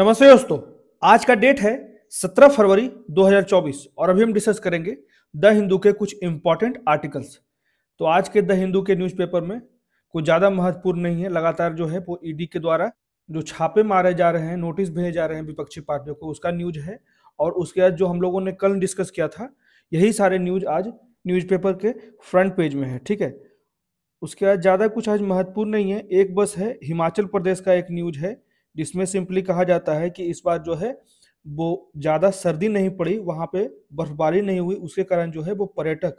नमस्ते दोस्तों आज का डेट है 17 फरवरी 2024 और अभी हम डिस्कस करेंगे द हिंदू के कुछ इंपॉर्टेंट आर्टिकल्स तो आज के द हिंदू के न्यूज़पेपर में कुछ ज़्यादा महत्वपूर्ण नहीं है लगातार जो है वो ईडी e के द्वारा जो छापे मारे जा रहे हैं नोटिस भेजे जा रहे हैं विपक्षी पार्टियों को उसका न्यूज है और उसके बाद जो हम लोगों ने कल डिस्कस किया था यही सारे न्यूज आज न्यूज़पेपर के फ्रंट पेज में है ठीक है उसके बाद ज़्यादा कुछ आज महत्वपूर्ण नहीं है एक बस है हिमाचल प्रदेश का एक न्यूज है जिसमें सिंपली कहा जाता है कि इस बार जो है वो ज़्यादा सर्दी नहीं पड़ी वहाँ पे बर्फबारी नहीं हुई उसके कारण जो है वो पर्यटक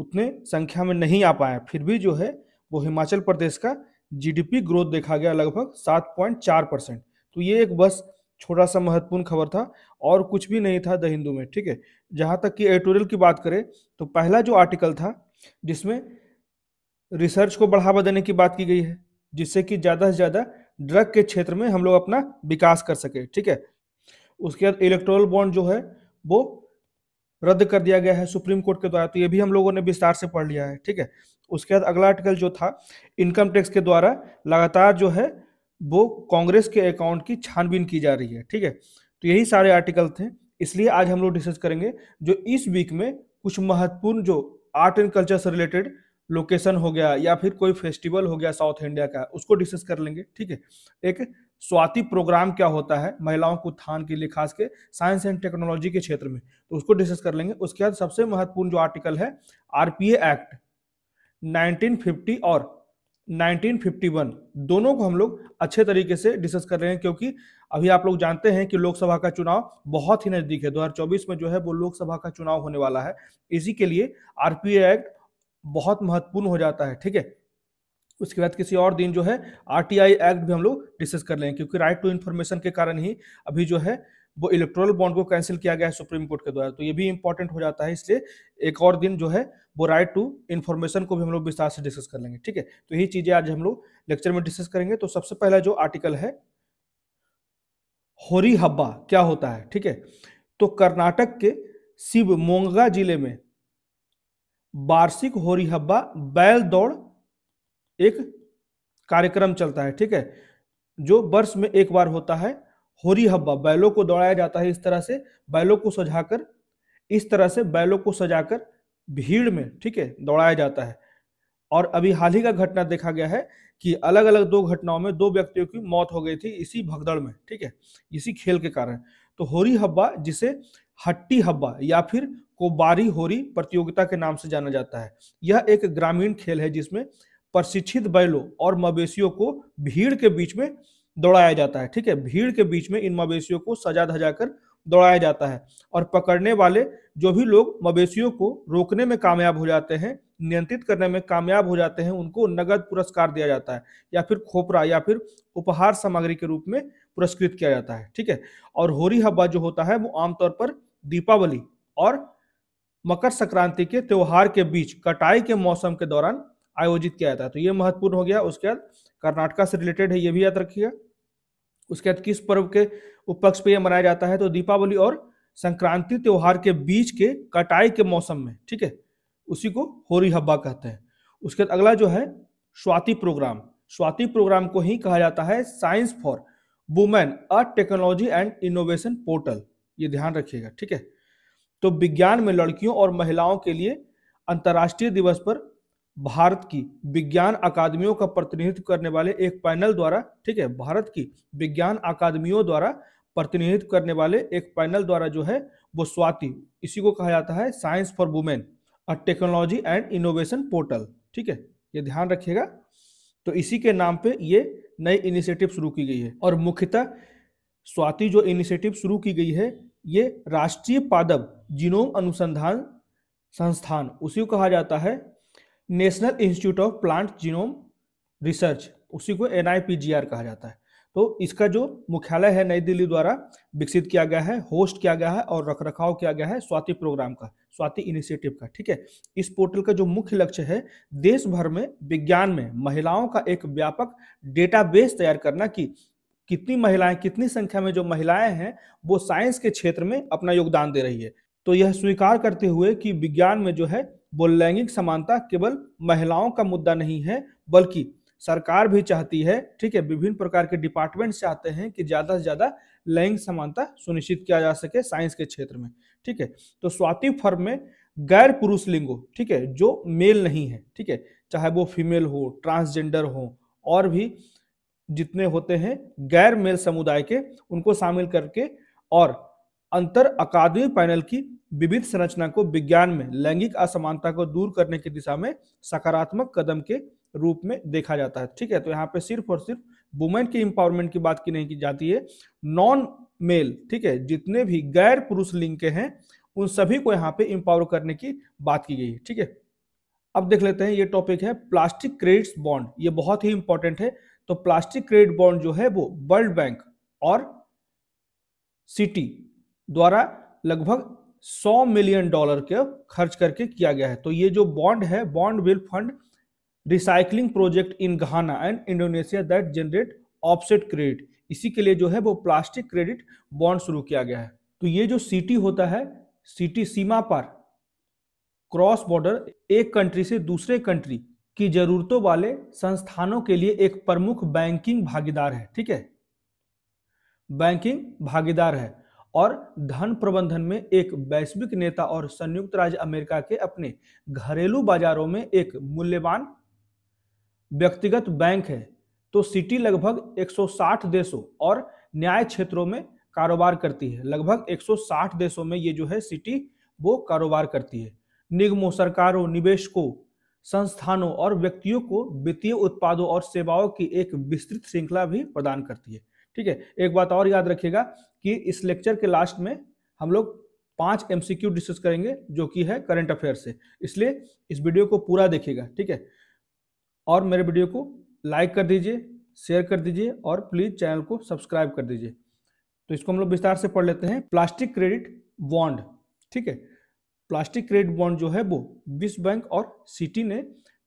उतने संख्या में नहीं आ पाए फिर भी जो है वो हिमाचल प्रदेश का जीडीपी ग्रोथ देखा गया लगभग सात पॉइंट चार परसेंट तो ये एक बस छोटा सा महत्वपूर्ण खबर था और कुछ भी नहीं था द हिंदू में ठीक है जहाँ तक कि एडिटोरियल की बात करें तो पहला जो आर्टिकल था जिसमें रिसर्च को बढ़ावा देने की बात की गई है जिससे कि ज़्यादा से ज़्यादा ड्रग के क्षेत्र में हम लोग अपना विकास कर सके ठीक है उसके बाद इलेक्ट्रोल बॉन्ड जो है वो रद्द कर दिया गया है सुप्रीम कोर्ट के द्वारा तो ये भी हम लोगों ने विस्तार से पढ़ लिया है ठीक है उसके बाद अगला आर्टिकल जो था इनकम टैक्स के द्वारा लगातार जो है वो कांग्रेस के अकाउंट की छानबीन की जा रही है ठीक है तो यही सारे आर्टिकल थे इसलिए आज हम लोग डिस्कस करेंगे जो इस वीक में कुछ महत्वपूर्ण जो आर्ट एंड कल्चर से रिलेटेड लोकेशन हो गया या फिर कोई फेस्टिवल हो गया साउथ इंडिया का उसको डिस्कस कर लेंगे ठीक है एक स्वाति प्रोग्राम क्या होता है महिलाओं को उत्थान के लिए खास के साइंस एंड टेक्नोलॉजी के क्षेत्र में तो उसको डिस्कस कर लेंगे उसके बाद सबसे महत्वपूर्ण जो आर्टिकल है आरपीए एक्ट 1950 और 1951 दोनों को हम लोग अच्छे तरीके से डिस्कस कर रहे हैं क्योंकि अभी आप लोग जानते हैं कि लोकसभा का चुनाव बहुत ही नजदीक है 2024 में जो है वो लोकसभा का चुनाव होने वाला है इसी के लिए आरपीए एक्ट बहुत महत्वपूर्ण हो जाता है ठीक है उसके बाद किसी और दिन जो है आर एक्ट भी हम लोग डिस्कस कर लेंगे क्योंकि राइट टू इन्फॉर्मेशन के कारण ही अभी जो है वो इलेक्ट्रल बॉन्ड को कैंसिल किया गया है सुप्रीम कोर्ट के द्वारा तो ये भी इंपॉर्टेंट हो जाता है इसलिए एक और दिन जो है वो राइट टू इन्फॉर्मेशन को भी हम लोग विस्तार से डिस्कस कर लेंगे ठीक है तो यही चीजें आज हम लोग लेक्चर में डिस्कस करेंगे तो सबसे पहला जो आर्टिकल है होरी हब्बा क्या होता है ठीक है तो कर्नाटक के शिवमोंगा जिले में वार्षिक होरीहब्बा बैल दौड़ एक कार्यक्रम चलता है ठीक है जो वर्ष में एक बार होता है होरी हब्बा बैलों को दौड़ाया जाता है इस तरह से बैलों को सजाकर इस तरह से बैलों को सजाकर भीड़ में ठीक है दौड़ाया जाता है और अभी हाल ही का घटना देखा गया है कि अलग अलग दो घटनाओं में दो व्यक्तियों की मौत हो गई थी इसी भगदड़ में ठीक है इसी खेल के कारण तो होरी हब्बा जिसे हट्टी हब्बा या फिर को बारी होरी प्रतियोगिता के नाम से जाना जाता है यह एक ग्रामीण खेल है जिसमें प्रशिक्षित बैलों और मवेशियों को भीड़ के बीच में दौड़ाया जाता है ठीक है भीड़ के बीच में इन मवेशियों को सजा धजा कर दौड़ाया जाता है और पकड़ने वाले जो भी लोग मवेशियों को रोकने में कामयाब हो जाते हैं नियंत्रित करने में कामयाब हो जाते हैं उनको नगद पुरस्कार दिया जाता है या फिर खोपरा या फिर उपहार सामग्री के रूप में पुरस्कृत किया जाता है ठीक है और होरी हब्बा जो होता है वो आमतौर पर दीपावली और मकर संक्रांति के त्योहार के बीच कटाई के मौसम के दौरान आयोजित किया जाता है तो ये महत्वपूर्ण हो गया उसके बाद कर्नाटका से रिलेटेड है ये भी याद रखिएगा उसके बाद किस पर्व के उपक्ष पे यह मनाया जाता है तो दीपावली और संक्रांति त्योहार के बीच के कटाई के मौसम में ठीक है उसी को होरी हब्बा कहते हैं उसके बाद अगला जो है स्वाति प्रोग्राम स्वाति प्रोग्राम को ही कहा जाता है science for women uh technology and innovation portal ये ध्यान रखिएगा ठीक है तो विज्ञान में लड़कियों और महिलाओं के लिए अंतर्राष्ट्रीय दिवस पर भारत की विज्ञान अकादमियों का प्रतिनिधित्व करने वाले एक पैनल द्वारा ठीक है भारत की विज्ञान अकादमियों द्वारा प्रतिनिधित्व करने वाले एक पैनल द्वारा जो है वो स्वाति इसी को कहा जाता है science for women uh technology and innovation portal ठीक है ये ध्यान रखिएगा तो इसी के नाम पे ये नई इनिशिएटिव शुरू की गई है और मुख्यतः स्वाति जो इनिशिएटिव शुरू की गई है ये राष्ट्रीय पादब जीनोम अनुसंधान संस्थान उसी को कहा जाता है National Institute of Plant Genome Research उसी को एन कहा जाता है तो इसका जो मुख्यालय है नई दिल्ली द्वारा विकसित किया गया है होस्ट किया गया है और रखरखाव किया गया है स्वाति प्रोग्राम का स्वाति इनिशिएटिव का ठीक है इस पोर्टल का जो मुख्य लक्ष्य है देश भर में विज्ञान में महिलाओं का एक व्यापक डेटाबेस तैयार करना कि कितनी महिलाएं कितनी संख्या में जो महिलाएं हैं वो साइंस के क्षेत्र में अपना योगदान दे रही है तो यह स्वीकार करते हुए कि विज्ञान में जो है वो लैंगिक समानता केवल महिलाओं का मुद्दा नहीं है बल्कि सरकार भी चाहती है ठीक है विभिन्न प्रकार के डिपार्टमेंट चाहते हैं कि ज़्यादा से ज़्यादा लैंगिक समानता सुनिश्चित किया जा सके साइंस के क्षेत्र में ठीक है तो स्वाति फर्म में गैर पुरुष लिंगो ठीक है जो मेल नहीं है ठीक है चाहे वो फीमेल हो ट्रांसजेंडर हो और भी जितने होते हैं गैर मेल समुदाय के उनको शामिल करके और अंतर अकादमी पैनल की विविध संरचना को विज्ञान में लैंगिक असमानता को दूर करने की दिशा में सकारात्मक कदम के रूप में देखा जाता है ठीक है तो यहाँ पे सिर्फ और सिर्फ वुमेन के एम्पावरमेंट की बात की नहीं की जाती है नॉन मेल ठीक है जितने भी गैर पुरुष लिंग के हैं उन सभी को यहाँ पे इंपावर करने की बात की गई है ठीक है अब देख लेते हैं ये टॉपिक है प्लास्टिक क्रेडिट बॉन्ड ये बहुत ही इंपॉर्टेंट है तो प्लास्टिक क्रेडिट बॉन्ड जो है वो वर्ल्ड बैंक और सिटी द्वारा लगभग 100 मिलियन डॉलर के खर्च करके किया गया है तो ये जो बॉन्ड है bond will fund recycling project in Ghana and Indonesia that generate offset credit इसी के लिए जो है वो प्लास्टिक क्रेडिट बॉन्ड शुरू किया गया है तो ये जो सिटी होता है सिटी सीमा पर क्रॉस बॉर्डर एक कंट्री से दूसरे कंट्री की जरूरतों वाले संस्थानों के लिए एक प्रमुख बैंकिंग भागीदार है ठीक है बैंकिंग भागीदार है और धन प्रबंधन में एक वैश्विक नेता और संयुक्त राज्य अमेरिका के अपने घरेलू बाजारों में एक मूल्यवान व्यक्तिगत बैंक है तो सिटी लगभग 160 देशों और न्याय क्षेत्रों में कारोबार करती है लगभग 160 देशों में ये जो है सिटी वो कारोबार करती है निगमों सरकारों निवेशकों संस्थानों और व्यक्तियों को वित्तीय उत्पादों और सेवाओं की एक विस्तृत श्रृंखला भी प्रदान करती है ठीक है एक बात और याद रखिएगा कि इस लेक्चर के लास्ट में हम लोग पांच एमसीक्यू डिस्कस करेंगे जो कि है करंट अफेयर से इसलिए इस वीडियो को पूरा देखिएगा ठीक है और मेरे वीडियो को लाइक कर दीजिए शेयर कर दीजिए और प्लीज चैनल को सब्सक्राइब कर दीजिए तो इसको हम लोग विस्तार से पढ़ लेते हैं प्लास्टिक क्रेडिट बॉन्ड ठीक है प्लास्टिक क्रेडिट बॉन्ड जो है वो विश्व बैंक और सिटी ने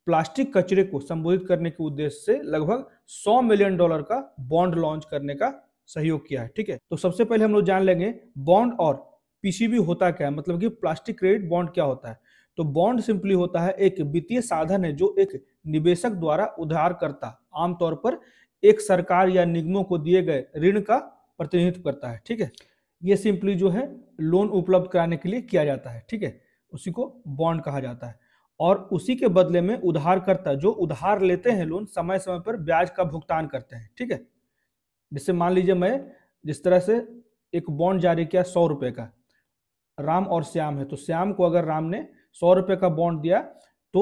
प्लास्टिक कचरे को संबोधित करने के उद्देश्य से लगभग 100 मिलियन डॉलर का बॉन्ड लॉन्च करने का सहयोग किया है ठीक है तो सबसे पहले हम लोग जान लेंगे बॉन्ड और पीसीबी होता क्या है मतलब कि प्लास्टिक क्रेडिट बॉन्ड क्या होता है तो बॉन्ड सिंपली होता है एक वित्तीय साधन है जो एक निवेशक द्वारा उधार करता आमतौर पर एक सरकार या निगमों को दिए गए ऋण का प्रतिनिधित्व करता है ठीक है ये सिंपली जो है लोन उपलब्ध कराने के लिए किया जाता है ठीक है उसी को बॉन्ड कहा जाता है और उसी के बदले में उधारकर्ता जो उधार लेते हैं लोन समय समय पर ब्याज का भुगतान करते हैं ठीक है जैसे मान लीजिए मैं जिस तरह से एक बॉन्ड जारी किया सौ रुपए का राम और श्याम है तो श्याम को अगर राम ने सौ रुपए का बॉन्ड दिया तो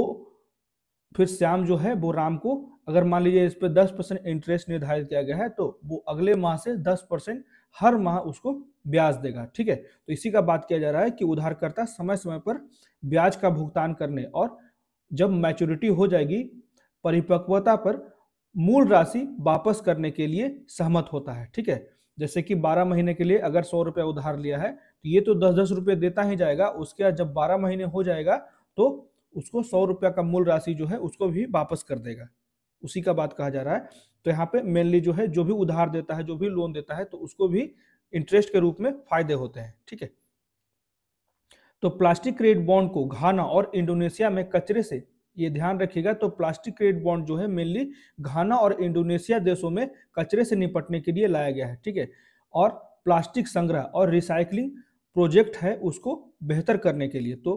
फिर श्याम जो है वो राम को अगर मान लीजिए इस पर दस परसेंट इंटरेस्ट निर्धारित किया गया है तो वो अगले माह से दस परसेंट हर माह उसको ब्याज देगा ठीक है तो इसी का बात किया जा रहा है कि उधारकर्ता समय समय पर ब्याज का भुगतान करने और जब मैच्योरिटी हो जाएगी परिपक्वता पर मूल राशि वापस करने के लिए सहमत होता है ठीक है जैसे कि 12 महीने के लिए अगर सौ रुपया उधार लिया है तो ये तो दस दस रुपये देता ही जाएगा उसके बाद जब 12 महीने हो जाएगा तो उसको सौ रुपया का मूल राशि जो है उसको भी वापस कर देगा उसी का बात कहा जा रहा है तो यहाँ पे मेनली जो है जो भी उधार देता है जो भी लोन देता है तो उसको भी इंटरेस्ट के रूप में फायदे होते हैं ठीक है तो प्लास्टिक क्रेडिट बॉन्ड को घाना और इंडोनेशिया में कचरे से ये ध्यान रखिएगा तो प्लास्टिक क्रेडिट बॉन्ड जो है मेनली घाना और इंडोनेशिया देशों में कचरे से निपटने के लिए लाया गया है ठीक है और प्लास्टिक संग्रह और रिसाइकलिंग प्रोजेक्ट है उसको बेहतर करने के लिए तो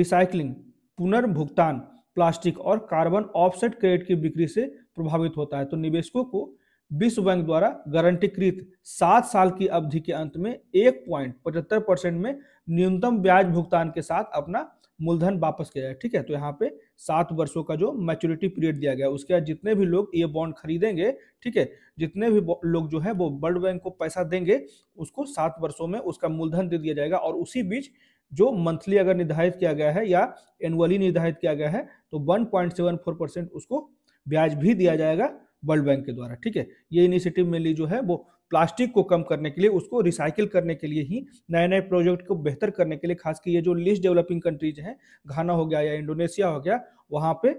रिसाइकलिंग पुनर्भुगतान प्लास्टिक और कार्बन ऑफसेट क्रेडिट की बिक्री से प्रभावित होता है तो निवेशकों को विश्व बैंक द्वारा गारंटीकृत सात साल की अवधि के अंत में एक पॉइंट पचहत्तर परसेंट में न्यूनतम ब्याज भुगतान के साथ अपना मूलधन वापस किया जाए ठीक है तो यहाँ पे सात वर्षों का जो मैच्योरिटी पीरियड दिया गया उसके बाद जितने भी लोग ये बॉन्ड खरीदेंगे ठीक है जितने भी लोग जो है वो वर्ल्ड बैंक को पैसा देंगे उसको सात वर्षों में उसका मूलधन दे दिया जाएगा और उसी बीच जो मंथली अगर निर्धारित किया गया है या एनुअली निर्धारित किया गया है तो वन परसेंट उसको ब्याज भी दिया जाएगा वर्ल्ड बैंक के द्वारा ठीक है ये इनिशिएटिव मेनली जो है वो प्लास्टिक को कम करने के लिए उसको रिसाइकिल करने के लिए ही नए नए प्रोजेक्ट को बेहतर करने के लिए खास ये जो लिस्ट डेवलपिंग कंट्रीज हैं घाना हो गया या इंडोनेशिया हो गया वहाँ पे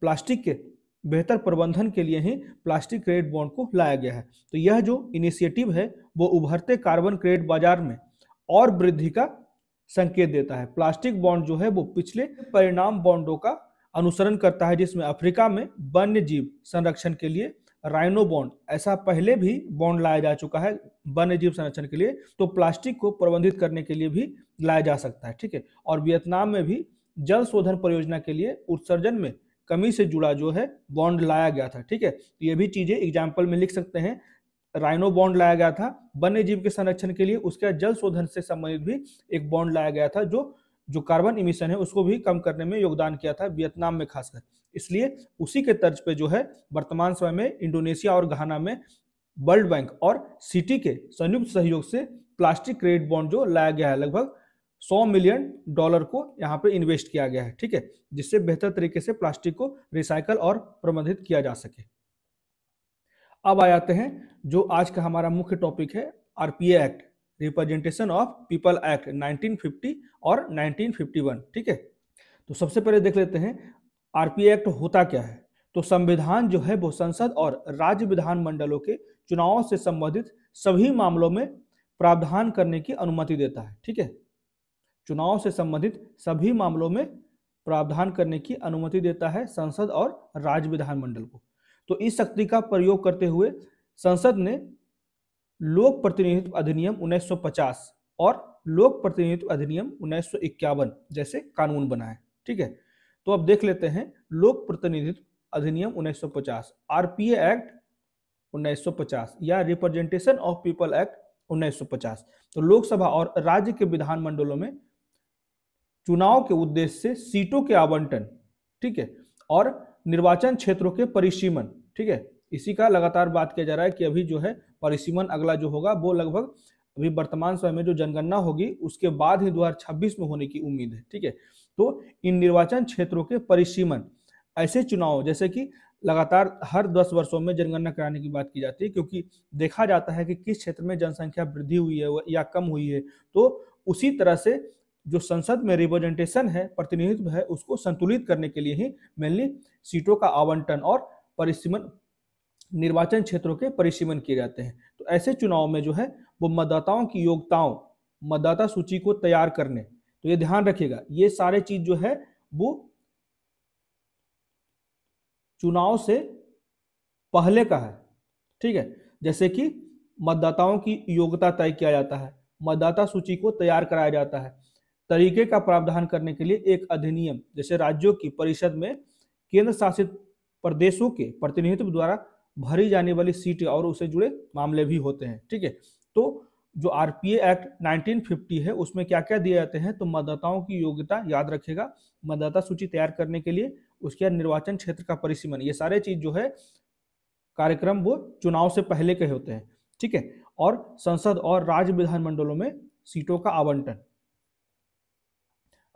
प्लास्टिक के बेहतर प्रबंधन के लिए ही प्लास्टिक क्रेडिट बॉन्ड को लाया गया है तो यह जो इनिशिएटिव है वो उभरते कार्बन क्रेडिट बाजार में और वृद्धि का संकेत देता है प्लास्टिक बॉन्ड जो है वो पिछले परिणाम बॉन्डों का अनुसरण करता है जिसमें अफ्रीका में वन्य जीव संरक्षण के लिए राइनो बॉन्ड ऐसा पहले भी बॉन्ड लाया जा चुका है वन्य जीव संरक्षण के लिए तो प्लास्टिक को प्रबंधित करने के लिए भी लाया जा सकता है ठीक है और वियतनाम में भी जल शोधन परियोजना के लिए उत्सर्जन में कमी से जुड़ा जो है बॉन्ड लाया गया था ठीक है तो ये भी चीजें एग्जाम्पल में लिख सकते हैं राइनो बॉन्ड लाया गया था वन्य जीव के संरक्षण के लिए उसके जल शोधन से संबंधित भी एक बॉन्ड लाया गया था जो जो कार्बन इमिशन है उसको भी कम करने में योगदान किया था वियतनाम में खासकर इसलिए उसी के तर्ज पे जो है वर्तमान समय में इंडोनेशिया और घाना में वर्ल्ड बैंक और सिटी के संयुक्त सहयोग से प्लास्टिक क्रेडिट बॉन्ड जो लाया गया है लगभग 100 मिलियन डॉलर को यहाँ पे इन्वेस्ट किया गया है ठीक है जिससे बेहतर तरीके से प्लास्टिक को रिसाइकल और प्रबंधित किया जा सके अब आ जाते हैं जो आज का हमारा मुख्य टॉपिक है RPA act representation of people act 1950 और 1951 ठीक है तो सबसे पहले देख लेते हैं आरपीआई एक्ट होता क्या है तो संविधान जो है वो संसद और राज्य विधान मंडलों के चुनावों से संबंधित सभी मामलों में प्रावधान करने की अनुमति देता है ठीक है चुनाव से संबंधित सभी मामलों में प्रावधान करने की अनुमति देता है संसद और राज्य विधानमंडल को तो इस शक्ति का प्रयोग करते हुए संसद ने लोक प्रतिनिधित्व अधिनियम 1950 और लोक प्रतिनिधित्व अधिनियम उन्नीस जैसे कानून बनाए ठीक है तो अब देख लेते हैं लोक प्रतिनिधित्व अधिनियम 1950 आरपीए एक्ट 1950 या रिप्रेजेंटेशन ऑफ पीपल एक्ट 1950 तो लोकसभा और राज्य के विधानमंडलों में चुनाव के उद्देश्य से सीटों के आवंटन ठीक है और निर्वाचन क्षेत्रों के परिसीमन ठीक है इसी का लगातार बात किया जा रहा है कि अभी जो है परिसीमन अगला जो होगा वो लगभग अभी वर्तमान समय में जो जनगणना होगी उसके बाद ही दो में होने की उम्मीद है ठीक है तो इन निर्वाचन क्षेत्रों के परिसीमन ऐसे चुनाव जैसे कि लगातार हर दस वर्षों में जनगणना कराने की बात की जाती है क्योंकि देखा जाता है कि किस क्षेत्र में जनसंख्या वृद्धि हुई है या कम हुई है तो उसी तरह से जो संसद में रिप्रेजेंटेशन है प्रतिनिधित्व है उसको संतुलित करने के लिए ही मेनली सीटों का आवंटन और परिसीमन निर्वाचन क्षेत्रों के परिसीमन किए जाते हैं तो ऐसे चुनाव में जो है वो मतदाताओं की योग्यताओं मतदाता सूची को तैयार करने तो ये ध्यान रखिएगा ये सारे चीज जो है वो चुनाव से पहले का है ठीक है जैसे कि मतदाताओं की योग्यता तय किया जाता है मतदाता सूची को तैयार कराया जाता है तरीके का प्रावधान करने के लिए एक अधिनियम जैसे राज्यों की परिषद में केंद्र शासित प्रदेशों के प्रतिनिधित्व द्वारा भरी जाने वाली सीटें और उससे जुड़े मामले भी होते हैं ठीक है तो जो आरपीए एक्ट 1950 है उसमें क्या क्या दिए जाते हैं तो मतदाताओं की योग्यता याद रखेगा मतदाता सूची तैयार करने के लिए उसके बाद निर्वाचन क्षेत्र का परिसीमन ये सारे चीज जो है कार्यक्रम वो चुनाव से पहले के होते हैं ठीक है और संसद और राज्य विधानमंडलों में सीटों का आवंटन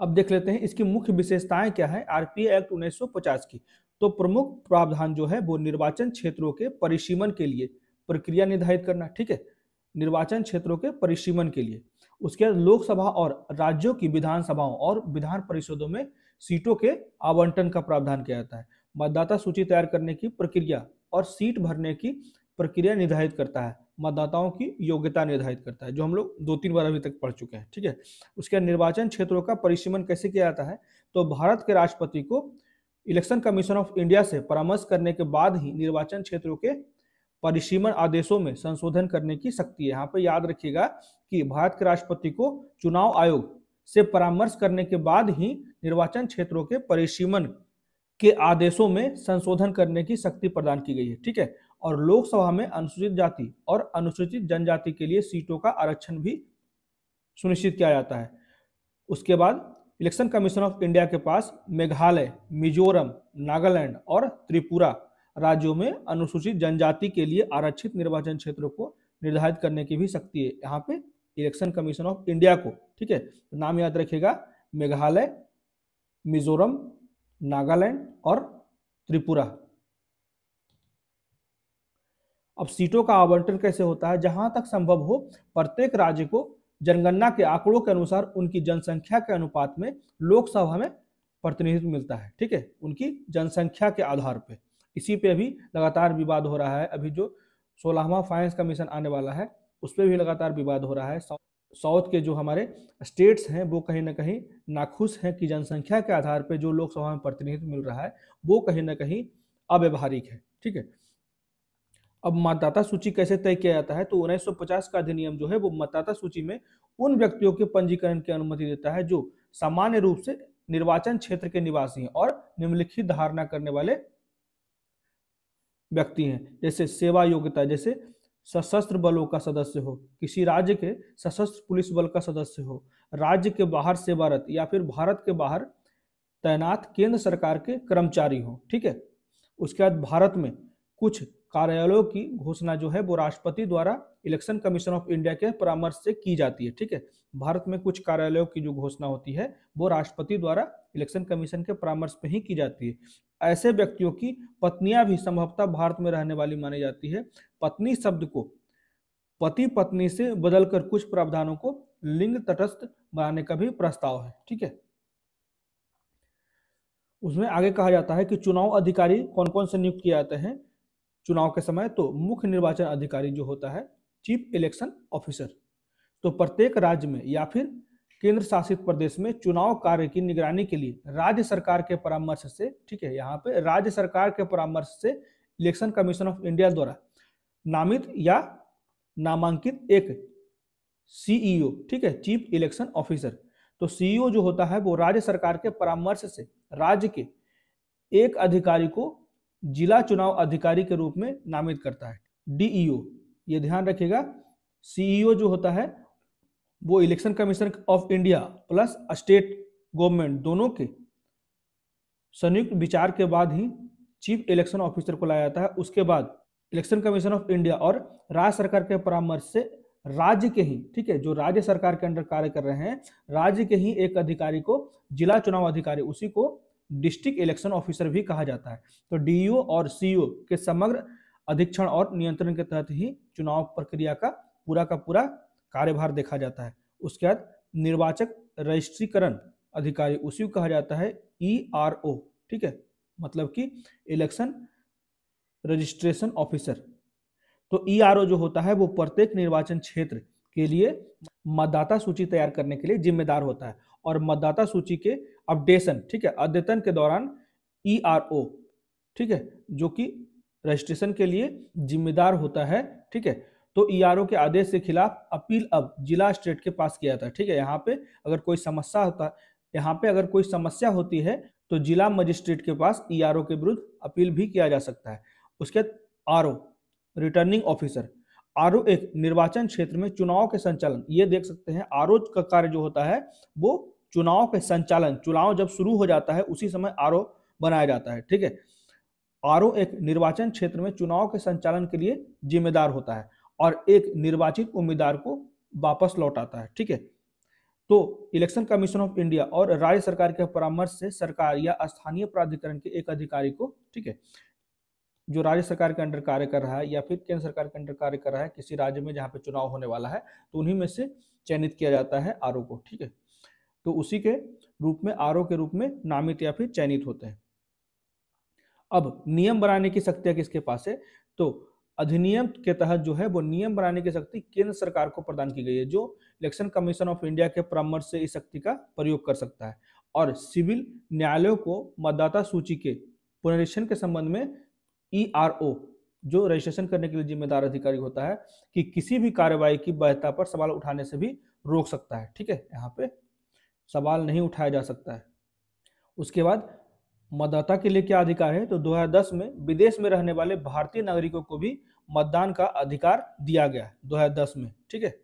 अब देख लेते हैं इसकी मुख्य विशेषताएं क्या है आरपीए एक्ट 1950 की तो प्रमुख प्रावधान जो है वो निर्वाचन क्षेत्रों के परिसीमन के लिए प्रक्रिया निर्धारित करना ठीक है निर्वाचन क्षेत्रों के परिसीमन के लिए उसके बाद लोकसभा और राज्यों की विधानसभाओं और विधान परिषदों में सीटों के आवंटन का प्रावधान किया जाता है मतदाता सूची तैयार करने की प्रक्रिया और सीट भरने की प्रक्रिया निर्धारित करता है मतदाताओं की योग्यता निर्धारित करता है जो हम लोग दो तीन बार अभी तक पढ़ चुके हैं ठीक है उसके निर्वाचन क्षेत्रों का परिसीमन कैसे किया जाता है तो भारत के राष्ट्रपति को इलेक्शन कमीशन ऑफ इंडिया से परामर्श करने के बाद ही निर्वाचन क्षेत्रों के परिसीमन आदेशों में संशोधन करने की शक्ति है यहाँ पर याद रखिएगा कि भारत के राष्ट्रपति को चुनाव आयोग से परामर्श करने के बाद ही निर्वाचन क्षेत्रों के परिसीमन के आदेशों में संशोधन करने की शक्ति प्रदान की गई है ठीक है और लोकसभा में अनुसूचित जाति और अनुसूचित जनजाति के लिए सीटों का आरक्षण भी सुनिश्चित किया जाता है उसके बाद इलेक्शन कमीशन ऑफ इंडिया के पास मेघालय मिजोरम नागालैंड और त्रिपुरा राज्यों में अनुसूचित जनजाति के लिए आरक्षित निर्वाचन क्षेत्रों को निर्धारित करने की भी शक्ति है यहाँ पे इलेक्शन कमीशन ऑफ इंडिया को ठीक है तो नाम याद रखेगा मेघालय मिजोरम नागालैंड और त्रिपुरा अब सीटों का आवंटन कैसे होता है जहां तक संभव हो प्रत्येक राज्य को जनगणना के आंकड़ों के अनुसार उनकी जनसंख्या के अनुपात में लोकसभा में प्रतिनिधित्व मिलता है ठीक है उनकी जनसंख्या के आधार पर इसी पे भी लगातार विवाद हो रहा है अभी जो सोलहवा फाइनेंस कमीशन आने वाला है उस पर भी लगातार विवाद हो रहा है साउथ के जो हमारे स्टेट्स हैं वो कहीं ना कहीं नाखुश हैं कि जनसंख्या के आधार पर जो लोकसभा में प्रतिनिधित्व मिल रहा है वो कहीं ना कहीं अव्यवहारिक है ठीक है अब मतदाता सूची कैसे तय किया जाता है तो 1950 का अधिनियम जो है वो मतदाता सूची में उन व्यक्तियों के पंजीकरण की अनुमति देता है जो सामान्य रूप से निर्वाचन क्षेत्र के निवासी हैं और निम्नलिखित धारणा करने वाले व्यक्ति हैं जैसे सेवा योग्यता जैसे सशस्त्र बलों का सदस्य हो किसी राज्य के सशस्त्र पुलिस बल का सदस्य हो राज्य के बाहर सेवारत या फिर भारत के बाहर तैनात केंद्र सरकार के कर्मचारी हो ठीक है उसके बाद भारत में कुछ कार्यालयों की घोषणा जो है वो राष्ट्रपति द्वारा इलेक्शन कमीशन ऑफ इंडिया के परामर्श से की जाती है ठीक है भारत में कुछ कार्यालयों की जो घोषणा होती है वो राष्ट्रपति द्वारा इलेक्शन कमीशन के परामर्श पे ही की जाती है ऐसे व्यक्तियों की पत्नियां भी संभवतः भारत में रहने वाली मानी जाती है पत्नी शब्द को पति पत्नी से बदलकर कुछ प्रावधानों को लिंग तटस्थ बनाने का भी प्रस्ताव है ठीक है उसमें आगे कहा जाता है कि चुनाव अधिकारी कौन कौन से नियुक्त किए जाते हैं चुनाव के समय तो मुख्य निर्वाचन अधिकारी जो होता है चीफ इलेक्शन ऑफिसर तो प्रत्येक राज्य में या फिर केंद्र शासित प्रदेश में चुनाव कार्य की निगरानी के लिए राज्य सरकार के परामर्श से ठीक है यहाँ पे राज्य सरकार के परामर्श से इलेक्शन कमीशन ऑफ इंडिया द्वारा नामित या नामांकित एक सीईओ e ठीक है चीफ इलेक्शन ऑफिसर तो सीईओ e जो होता है वो राज्य सरकार के परामर्श से राज्य के एक अधिकारी को जिला चुनाव अधिकारी के रूप में नामित करता है डीईओ e ये ध्यान रखिएगा सीईओ e जो होता है वो Election Commission of India plus state government दोनों के संयुक्त विचार के बाद ही चीफ इलेक्शन ऑफिसर को लाया जाता है उसके बाद इलेक्शन कमीशन ऑफ इंडिया और राज्य सरकार के परामर्श से राज्य के ही ठीक है जो राज्य सरकार के अंडर कार्य कर रहे हैं राज्य के ही एक अधिकारी को जिला चुनाव अधिकारी उसी को डिस्ट्रिक्ट इलेक्शन ऑफिसर भी कहा जाता है तो डी और सी के समग्र अधीक्षण और नियंत्रण के तहत ही चुनाव प्रक्रिया का पूरा का पूरा कार्यभार देखा जाता है उसके बाद निर्वाचक रजिस्ट्रीकरण अधिकारी उसी को कहा जाता है ई आर ओ ठीक है मतलब कि इलेक्शन रजिस्ट्रेशन ऑफिसर तो ई आर ओ जो होता है वो प्रत्येक निर्वाचन क्षेत्र के लिए मतदाता सूची तैयार करने के लिए जिम्मेदार होता है और मतदाता सूची के अपडेशन ठीक है अद्यतन के दौरान ई e ठीक है जो कि रजिस्ट्रेशन के लिए जिम्मेदार होता है ठीक है तो ई e के आदेश के खिलाफ अपील अब जिला स्टेट के पास किया जाता है ठीक है यहाँ पे अगर कोई समस्या होता यहाँ पे अगर कोई समस्या होती है तो जिला मजिस्ट्रेट के पास ई e के विरुद्ध अपील भी किया जा सकता है उसके बाद आर रिटर्निंग ऑफिसर आर एक निर्वाचन क्षेत्र में चुनाव के संचालन ये देख सकते हैं आर का कार्य जो होता है वो चुनाव के संचालन चुनाव जब शुरू हो जाता है उसी समय आर बनाया जाता है ठीक है आर एक निर्वाचन क्षेत्र में चुनाव के संचालन के लिए जिम्मेदार होता है और एक निर्वाचित उम्मीदवार को वापस लौटाता है ठीक है तो इलेक्शन कमीशन ऑफ इंडिया और राज्य सरकार के परामर्श से सरकार या स्थानीय प्राधिकरण के एक अधिकारी को ठीक है जो राज्य सरकार के अंडर कार्य कर रहा है या फिर केंद्र सरकार के अंडर कार्य कर रहा है किसी राज्य में जहाँ पे चुनाव होने वाला है तो उन्हीं में से चयनित किया जाता है आर को ठीक है तो उसी के रूप में आरओ के रूप में नामित या फिर चयनित होते हैं अब नियम बनाने की शक्तियां किसके पास है तो अधिनियम के तहत जो है वो नियम बनाने की शक्ति केंद्र सरकार को प्रदान की गई है जो इलेक्शन कमीशन ऑफ इंडिया के परामर्श से इस शक्ति का प्रयोग कर सकता है और सिविल न्यायालयों को मतदाता सूची के पुनरीक्षण के संबंध में ई जो रजिस्ट्रेशन करने के लिए जिम्मेदार अधिकारी होता है कि किसी भी कार्यवाही की वैधता पर सवाल उठाने से भी रोक सकता है ठीक है यहाँ पे सवाल नहीं उठाया जा सकता है उसके बाद मतदाता के लिए क्या अधिकार है तो 2010 में विदेश में रहने वाले भारतीय नागरिकों को भी मतदान का अधिकार दिया गया है दस में ठीक है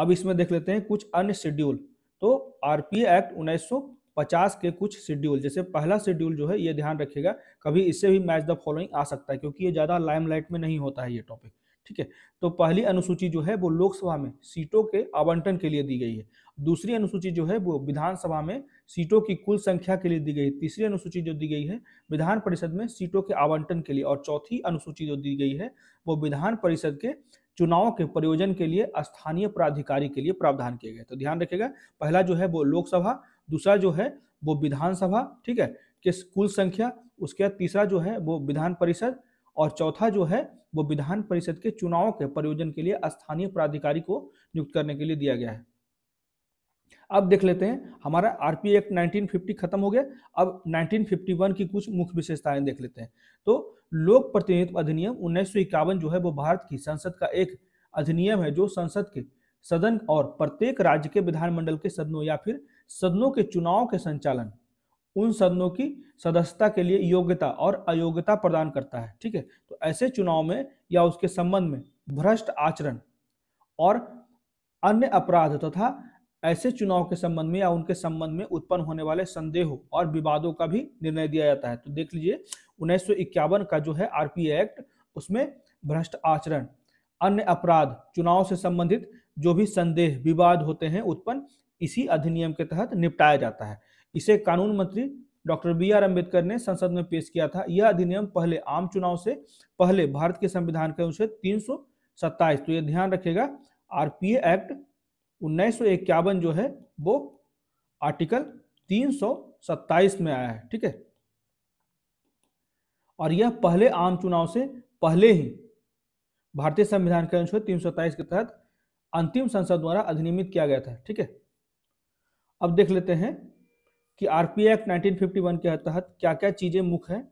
अब इसमें देख लेते हैं कुछ अन्य शेड्यूल तो आरपीए एक्ट 1950 के कुछ शेड्यूल जैसे पहला शेड्यूल जो है ये ध्यान रखिएगा कभी इससे भी मैच द फॉलोइंग आ सकता है क्योंकि ये ज़्यादा लाइमलाइट में नहीं होता है ये टॉपिक ठीक है तो पहली अनुसूची जो है वो लोकसभा में सीटों के आवंटन के लिए दी गई है दूसरी अनुसूची जो है वो विधानसभा में सीटों की कुल संख्या के लिए दी गई है तीसरी अनुसूची जो दी गई है विधान परिषद में सीटों के आवंटन के लिए और चौथी अनुसूची जो दी गई है वो विधान परिषद के चुनाव के प्रयोजन के लिए स्थानीय प्राधिकारी के लिए प्रावधान किए गए तो ध्यान रखिएगा पहला जो है वो लोकसभा दूसरा जो है वो विधानसभा ठीक है किस कुल संख्या उसके बाद तीसरा जो है वो विधान परिषद और चौथा जो है वो विधान परिषद के चुनाव के प्रयोजन के लिए स्थानीय प्राधिकारी को नियुक्त करने के लिए दिया गया है अब देख लेते हैं हमारा आरपी एक्ट 1950 खत्म हो गया अब 1951 की कुछ मुख्य विशेषताएं देख लेते हैं तो लोक प्रतिनिधित्व अधिनियम उन्नीस जो है वो भारत की संसद का एक अधिनियम है जो संसद के सदन और प्रत्येक राज्य के विधानमंडल के सदनों या फिर सदनों के चुनाव के संचालन उन सदनों की सदस्यता के लिए योग्यता और अयोग्यता प्रदान करता है ठीक है तो ऐसे चुनाव में या उसके संबंध में भ्रष्ट आचरण और अन्य अपराध तथा तो ऐसे चुनाव के संबंध में या उनके संबंध में उत्पन्न होने वाले संदेहों और विवादों का भी निर्णय दिया जाता है तो देख लीजिए उन्नीस का जो है आरपी एक्ट उसमें भ्रष्ट आचरण अन्य अपराध चुनाव से संबंधित जो भी संदेह विवाद होते हैं उत्पन्न इसी अधिनियम के तहत निपटाया जाता है इसे कानून मंत्री डॉक्टर बी आर अम्बेडकर ने संसद में पेश किया था यह अधिनियम पहले आम चुनाव से पहले भारत के संविधान के अनुच्छेद तीन तो यह ध्यान रखेगा आरपीए एक्ट उन्नीस जो है वो आर्टिकल तीन में आया है ठीक है और यह पहले आम चुनाव से पहले ही भारतीय संविधान के अनुच्छेद तीन के तहत अंतिम संसद द्वारा अधिनियमित किया गया था ठीक है अब देख लेते हैं कि आरपीआई एक्ट नाइनटीन के तहत क्या क्या चीजें मुख्य है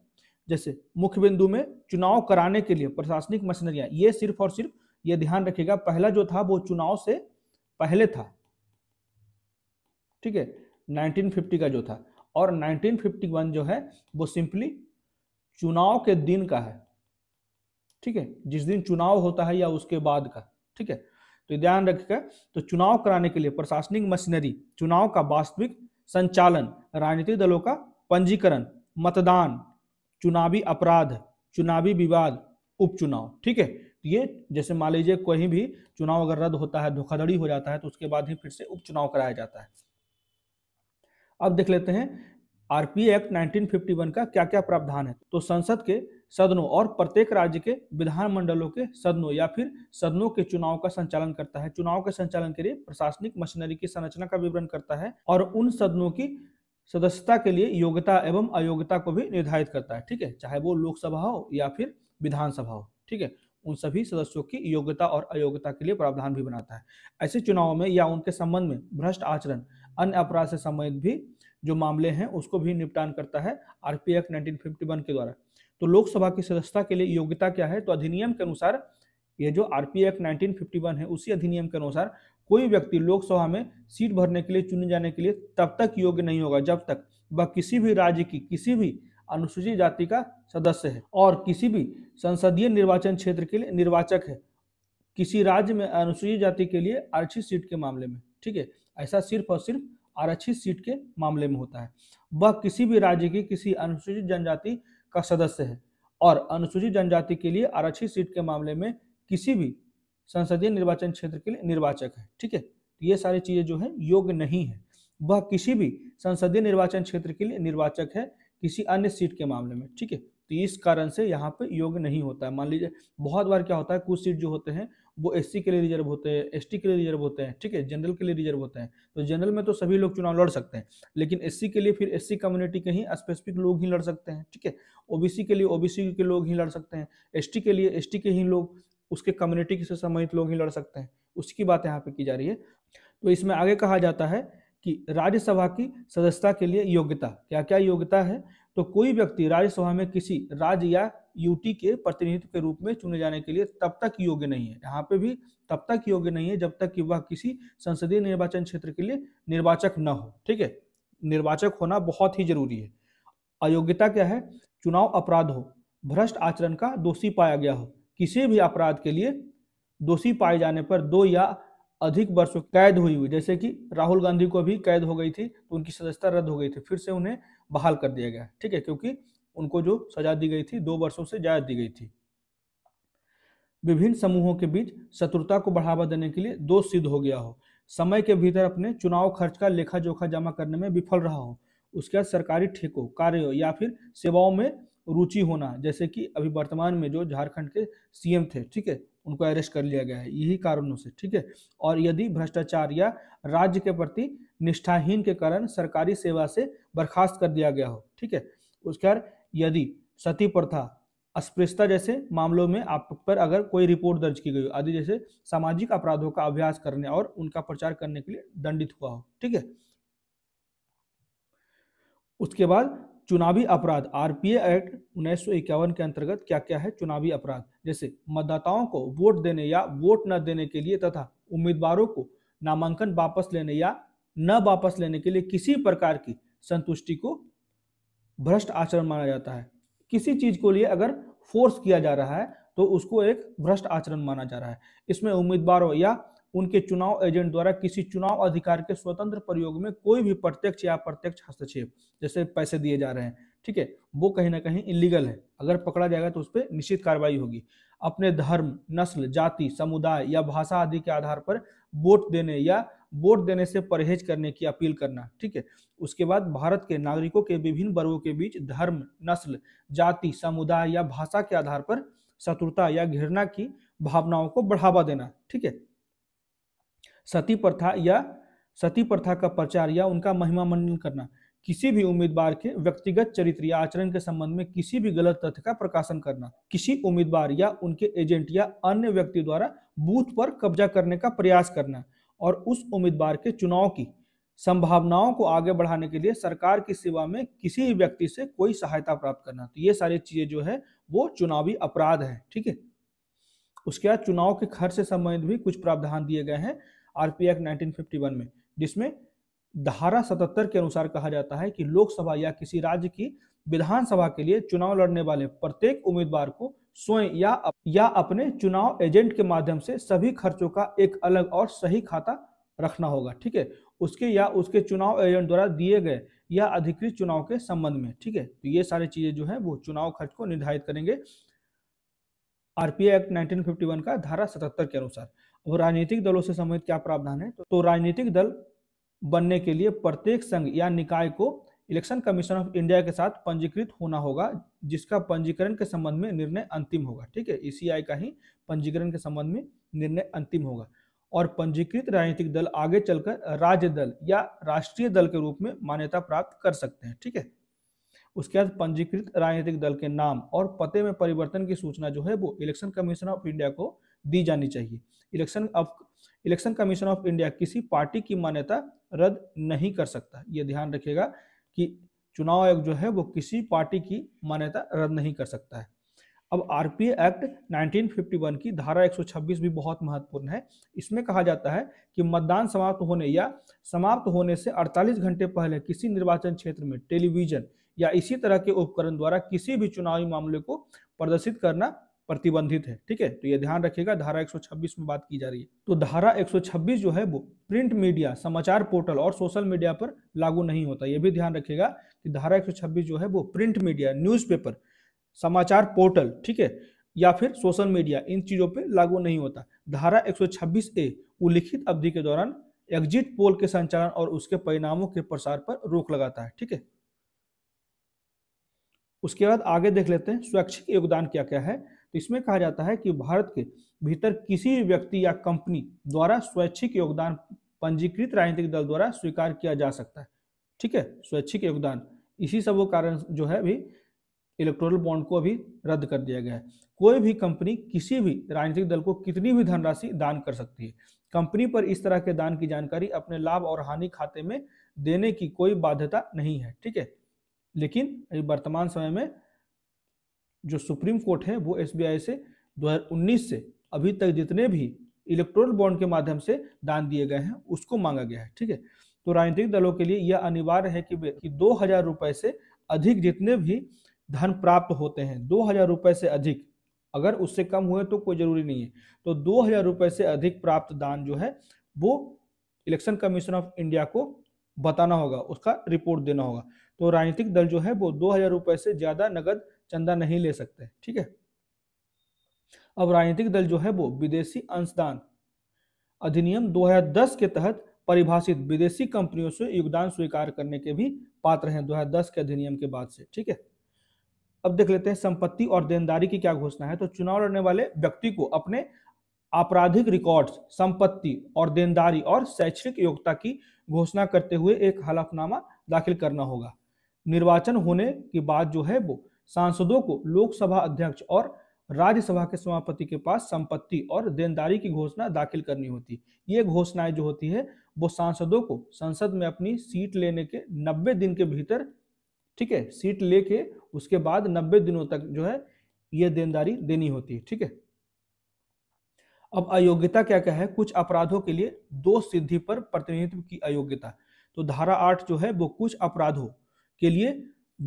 जैसे मुख्य बिंदु में चुनाव कराने के लिए प्रशासनिक मशीनरियां ये सिर्फ और सिर्फ ये ध्यान रखिएगा पहला जो था वो चुनाव से पहले था ठीक है 1950 का जो था और 1951 जो है वो सिंपली चुनाव के दिन का है ठीक है जिस दिन चुनाव होता है या उसके बाद का ठीक है तो ध्यान रखिएगा तो चुनाव कराने के लिए प्रशासनिक मशीनरी चुनाव का वास्तविक संचालन राजनीतिक दलों का पंजीकरण मतदान चुनावी अपराध चुनावी विवाद उपचुनाव ठीक है तो ये जैसे मान लीजिए कहीं भी चुनाव अगर रद्द होता है धोखाधड़ी हो जाता है तो उसके बाद ही फिर से उपचुनाव कराया जाता है अब देख लेते हैं आरपी एक्ट 1951 का क्या क्या प्रावधान है तो संसद के सदनों और प्रत्येक राज्य के विधानमंडलों के सदनों या फिर सदनों के चुनाव का संचालन करता है चुनाव के संचालन के लिए प्रशासनिक मशीनरी की संरचना का विवरण करता है और उन सदनों की सदस्यता के लिए योग्यता एवं अयोग्यता को भी निर्धारित करता है ठीक है चाहे वो लोकसभा हो या फिर विधानसभा हो ठीक है उन सभी सदस्यों की योग्यता और अयोग्यता के लिए प्रावधान भी बनाता है ऐसे चुनावों में या उनके संबंध में भ्रष्ट आचरण अन्य अपराध से संबंधित भी जो मामले हैं उसको भी निपटान करता है आरपीएफ 1951 के द्वारा तो लोकसभा की सदस्यता के लिए योग्यता क्या है तो अधिनियम के अनुसार ये जो पी एक्ट है उसी अधिनियम के अनुसार कोई व्यक्ति लोकसभा में सीट भरने के लिए चुने जाने के लिए तब तक योग्य नहीं होगा जब तक वह किसी भी राज्य की किसी भी अनुसूचित जाति का सदस्य है और किसी भी संसदीय निर्वाचन क्षेत्र के लिए निर्वाचक है किसी राज्य में अनुसूचित जाति के लिए आरक्षित सीट के मामले में ठीक है ऐसा सिर्फ और सिर्फ आरक्षित सीट के मामले में होता है वह किसी भी राज्य की किसी अनुसूचित जनजाति का सदस्य है और अनुसूचित जनजाति के लिए आरक्षित सीट के मामले में किसी भी संसदीय निर्वाचन क्षेत्र के लिए निर्वाचक है ठीक है तो ये सारी चीजें जो है योग्य नहीं है वह किसी भी संसदीय निर्वाचन क्षेत्र के लिए निर्वाचक है किसी अन्य सीट के मामले में ठीक है तो इस कारण से यहाँ पे योग्य नहीं होता है मान लीजिए बहुत बार क्या होता है कुछ सीट जो होते हैं वो एस के लिए रिजर्व होते हैं एस के लिए रिजर्व होते हैं ठीक है जनरल के लिए रिजर्व होते हैं तो जनरल में तो सभी लोग चुनाव लड़ सकते हैं लेकिन एस के लिए फिर एस कम्युनिटी के ही स्पेसिफिक लोग ही लड़ सकते हैं ठीक है ओबीसी के लिए ओबीसी के लोग ही लड़ सकते हैं एस के लिए एस के ही लोग उसके कम्युनिटी से संबंधित लोग ही लड़ सकते हैं उसकी बात यहाँ पे की जा रही है तो इसमें आगे कहा जाता है कि राज्यसभा की सदस्यता के लिए योग्यता क्या क्या योग्यता है तो कोई व्यक्ति राज्यसभा में किसी राज्य या यूटी के प्रतिनिधित्व के रूप में चुने जाने के लिए तब तक योग्य नहीं है यहाँ पे भी तब तक योग्य नहीं है जब तक कि वह किसी संसदीय निर्वाचन क्षेत्र के लिए निर्वाचक न हो ठीक है निर्वाचक होना बहुत ही जरूरी है अयोग्यता क्या है चुनाव अपराध हो भ्रष्ट आचरण का दोषी पाया गया हो किसी भी अपराध के लिए दोषी पाए जाने पर दो या अधिक वर्षों कैद हुई हुई जैसे कि राहुल गांधी को भी कैद हो गई थी तो उनकी सदस्यता रद्द हो गई थी फिर से उन्हें बहाल कर दिया गया ठीक है क्योंकि उनको जो सजा दी गई थी दो वर्षों से ज्यादा दी गई थी विभिन्न समूहों के बीच शत्रुता को बढ़ावा देने के लिए दोष सिद्ध हो गया हो समय के भीतर अपने चुनाव खर्च का लेखा जोखा जमा करने में विफल रहा हो उसके बाद सरकारी ठेकों कार्यो या फिर सेवाओं में रुचि होना जैसे कि अभी वर्तमान में जो झारखंड के सीएम थे ठीक है उनको अरेस्ट कर लिया गया है यही कारणों से ठीक है और यदि भ्रष्टाचार या राज्य के प्रति निष्ठाहीन के कारण सरकारी सेवा से बर्खास्त कर दिया गया हो ठीक है उसके बाद यदि सती प्रथा अस्पृश्यता जैसे मामलों में आप पर अगर कोई रिपोर्ट दर्ज की गई हो आदि जैसे सामाजिक अपराधों का अभ्यास करने और उनका प्रचार करने के लिए दंडित हुआ हो ठीक है उसके बाद चुनावी अपराध आरपीए एक्ट उन्नीस के अंतर्गत क्या क्या है चुनावी अपराध जैसे मतदाताओं को वोट देने या वोट न देने के लिए तथा उम्मीदवारों को नामांकन वापस लेने या न वापस लेने के लिए किसी प्रकार की संतुष्टि को भ्रष्ट आचरण माना जाता है किसी चीज को लिए अगर फोर्स किया जा रहा है तो उसको एक भ्रष्ट आचरण माना जा रहा है इसमें उम्मीदवारों या उनके चुनाव एजेंट द्वारा किसी चुनाव अधिकार के स्वतंत्र प्रयोग में कोई भी प्रत्यक्ष या प्रत्यक्ष हस्तक्षेप जैसे पैसे दिए जा रहे हैं ठीक है वो कहीं ना कहीं इलीगल है अगर पकड़ा जाएगा तो उस पर निश्चित कार्रवाई होगी अपने धर्म नस्ल जाति समुदाय या भाषा आदि के आधार पर वोट देने या वोट देने से परहेज करने की अपील करना ठीक है उसके बाद भारत के नागरिकों के विभिन्न वर्गों के बीच धर्म नस्ल जाति समुदाय या भाषा के आधार पर शत्रुता या घृणा की भावनाओं को बढ़ावा देना ठीक है सती प्रथा या सती प्रथा का प्रचार या उनका महिमा मंडन करना किसी भी उम्मीदवार के व्यक्तिगत चरित्र या आचरण के संबंध में किसी भी गलत तथ्य का प्रकाशन करना किसी उम्मीदवार या उनके एजेंट या अन्य व्यक्ति द्वारा बूथ पर कब्जा करने का प्रयास करना और उस उम्मीदवार के चुनाव की संभावनाओं को आगे बढ़ाने के लिए सरकार की सेवा में किसी भी व्यक्ति से कोई सहायता प्राप्त करना तो ये सारी चीजें जो है वो चुनावी अपराध है ठीक है उसके बाद चुनाव के खर्च से संबंधित भी कुछ प्रावधान दिए गए हैं आरपी एक्ट 1951 में जिसमें धारा सतहत्तर के अनुसार कहा जाता है कि लोकसभा या किसी राज्य की विधानसभा के लिए चुनाव लड़ने वाले प्रत्येक उम्मीदवार को स्वयं या अप, या अपने चुनाव एजेंट के माध्यम से सभी खर्चों का एक अलग और सही खाता रखना होगा ठीक है उसके या उसके चुनाव एजेंट द्वारा दिए गए या अधिकृत चुनाव के संबंध में ठीक है तो ये सारी चीजें जो है वो चुनाव खर्च को निर्धारित करेंगे आरपीआई एक्ट 1951 का धारा 77 के अनुसार और राजनीतिक दलों से संबंधित क्या प्रावधान है तो राजनीतिक दल बनने के लिए प्रत्येक संघ या निकाय को इलेक्शन कमीशन ऑफ इंडिया के साथ पंजीकृत होना होगा जिसका पंजीकरण के संबंध में निर्णय अंतिम होगा ठीक है ईसीआई e का ही पंजीकरण के संबंध में निर्णय अंतिम होगा और पंजीकृत राजनीतिक दल आगे चलकर राज्य दल या राष्ट्रीय दल के रूप में मान्यता प्राप्त कर सकते हैं ठीक है उसके बाद पंजीकृत राजनीतिक दल के नाम और पते में परिवर्तन की सूचना जो है वो इलेक्शन कमीशन ऑफ इंडिया को दी जानी चाहिए election of Election Commission of India किसी पार्टी की मान्यता रद्द नहीं कर सकता ये ध्यान रखिएगा कि चुनाव आयोग जो है वो किसी पार्टी की मान्यता रद्द नहीं कर सकता है अब आर एक्ट 1951 की धारा 126 भी बहुत महत्वपूर्ण है इसमें कहा जाता है कि मतदान समाप्त होने या समाप्त होने से 48 घंटे पहले किसी निर्वाचन क्षेत्र में टेलीविजन या इसी तरह के उपकरण द्वारा किसी भी चुनावी मामले को प्रदर्शित करना प्रतिबंधित है ठीक है तो ये ध्यान रखिएगा धारा 126 में बात की जा रही है तो धारा 126 जो है वो प्रिंट मीडिया समाचार पोर्टल और सोशल मीडिया पर लागू नहीं होता ये भी ध्यान रखिएगा कि धारा 126 जो है वो प्रिंट मीडिया न्यूज़पेपर समाचार पोर्टल ठीक है या फिर सोशल मीडिया इन चीज़ों पर लागू नहीं होता धारा एक ए उल्लिखित अवधि के दौरान एग्जिट पोल के संचालन और उसके परिणामों के प्रसार पर रोक लगाता है ठीक है उसके बाद आगे देख लेते हैं स्वैच्छिक योगदान क्या क्या है तो इसमें कहा जाता है कि भारत के भीतर किसी व्यक्ति या कंपनी द्वारा स्वैच्छिक योगदान पंजीकृत राजनीतिक दल द्वारा स्वीकार किया जा सकता है ठीक है स्वैच्छिक योगदान इसी सब वो कारण जो है भी इलेक्टोरल बॉन्ड को अभी रद्द कर दिया गया है कोई भी कंपनी किसी भी राजनीतिक दल को कितनी भी धनराशि दान कर सकती है कंपनी पर इस तरह के दान की जानकारी अपने लाभ और हानि खाते में देने की कोई बाध्यता नहीं है ठीक है लेकिन वर्तमान समय में जो सुप्रीम कोर्ट है वो एस से 2019 से अभी तक जितने भी इलेक्ट्रोल बॉन्ड के माध्यम से दान दिए गए हैं उसको मांगा गया है ठीक है तो राजनीतिक दलों के लिए यह अनिवार्य है कि, कि दो हजार रुपए से अधिक जितने भी धन प्राप्त होते हैं दो हजार रुपए से अधिक अगर उससे कम हुए तो कोई जरूरी नहीं है तो दो हजार रुपए से अधिक प्राप्त दान जो है वो इलेक्शन कमीशन ऑफ इंडिया को बताना होगा उसका रिपोर्ट देना होगा तो राजनीतिक दल जो है वो दो हजार रुपए से ज्यादा नगद चंदा नहीं ले सकते ठीक है अब राजनीतिक दल जो है वो विदेशी अंशदान अधिनियम 2010 के तहत परिभाषित विदेशी कंपनियों से योगदान स्वीकार करने के भी पात्र हैं 2010 के अधिनियम के बाद से ठीक है अब देख लेते हैं संपत्ति और देनदारी की क्या घोषणा है तो चुनाव लड़ने वाले व्यक्ति को अपने आपराधिक रिकॉर्ड संपत्ति और देनदारी और शैक्षणिक योग्यता की घोषणा करते हुए एक हलफनामा दाखिल करना होगा निर्वाचन होने के बाद जो है वो सांसदों को लोकसभा अध्यक्ष और राज्यसभा के सभापति के पास संपत्ति और देनदारी की घोषणा दाखिल करनी होती है ये घोषणाएं जो होती है वो सांसदों को संसद में अपनी सीट लेने के 90 दिन के भीतर ठीक है सीट लेके उसके बाद 90 दिनों तक जो है ये देनदारी देनी होती है ठीक है अब अयोग्यता क्या क्या है कुछ अपराधों के लिए दो सिद्धि पर प्रतिनिधित्व की अयोग्यता तो धारा आठ जो है वो कुछ अपराधों के लिए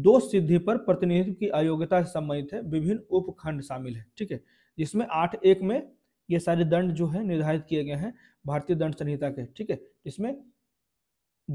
दो सिद्धि पर प्रतिनिधित्व की अयोग्यता से संबंधित है विभिन्न उपखंड शामिल है ठीक है जिसमें आठ एक में ये सारे दंड जो है निर्धारित किए गए हैं भारतीय दंड संहिता के ठीक है इसमें